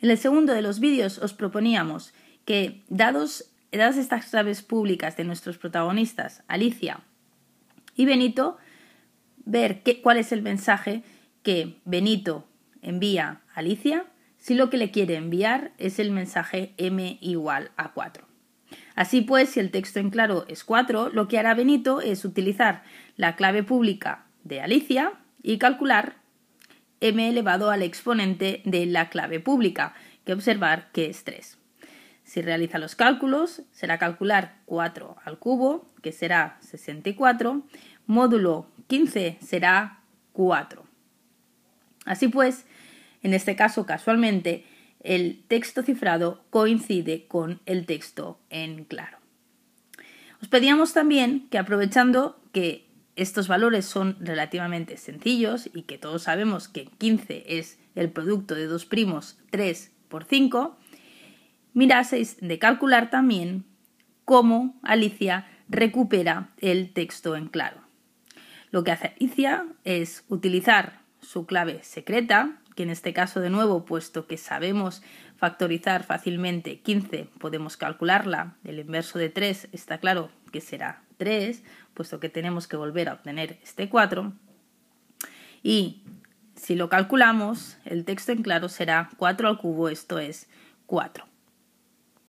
En el segundo de los vídeos os proponíamos que, dados, dadas estas claves públicas de nuestros protagonistas, Alicia y Benito, ver qué, cuál es el mensaje que Benito envía a Alicia si lo que le quiere enviar es el mensaje m igual a 4. Así pues, si el texto en claro es 4, lo que hará Benito es utilizar la clave pública de Alicia y calcular m elevado al exponente de la clave pública, que observar que es 3. Si realiza los cálculos, será calcular 4 al cubo, que será 64, módulo 15 será 4. Así pues, en este caso casualmente, el texto cifrado coincide con el texto en claro. Os pedíamos también que aprovechando que estos valores son relativamente sencillos y que todos sabemos que 15 es el producto de dos primos 3 por 5. Miraseis de calcular también cómo Alicia recupera el texto en claro. Lo que hace Alicia es utilizar su clave secreta, que en este caso de nuevo, puesto que sabemos factorizar fácilmente 15, podemos calcularla, el inverso de 3 está claro que será 3, puesto que tenemos que volver a obtener este 4. Y si lo calculamos, el texto en claro será 4 al cubo, esto es 4.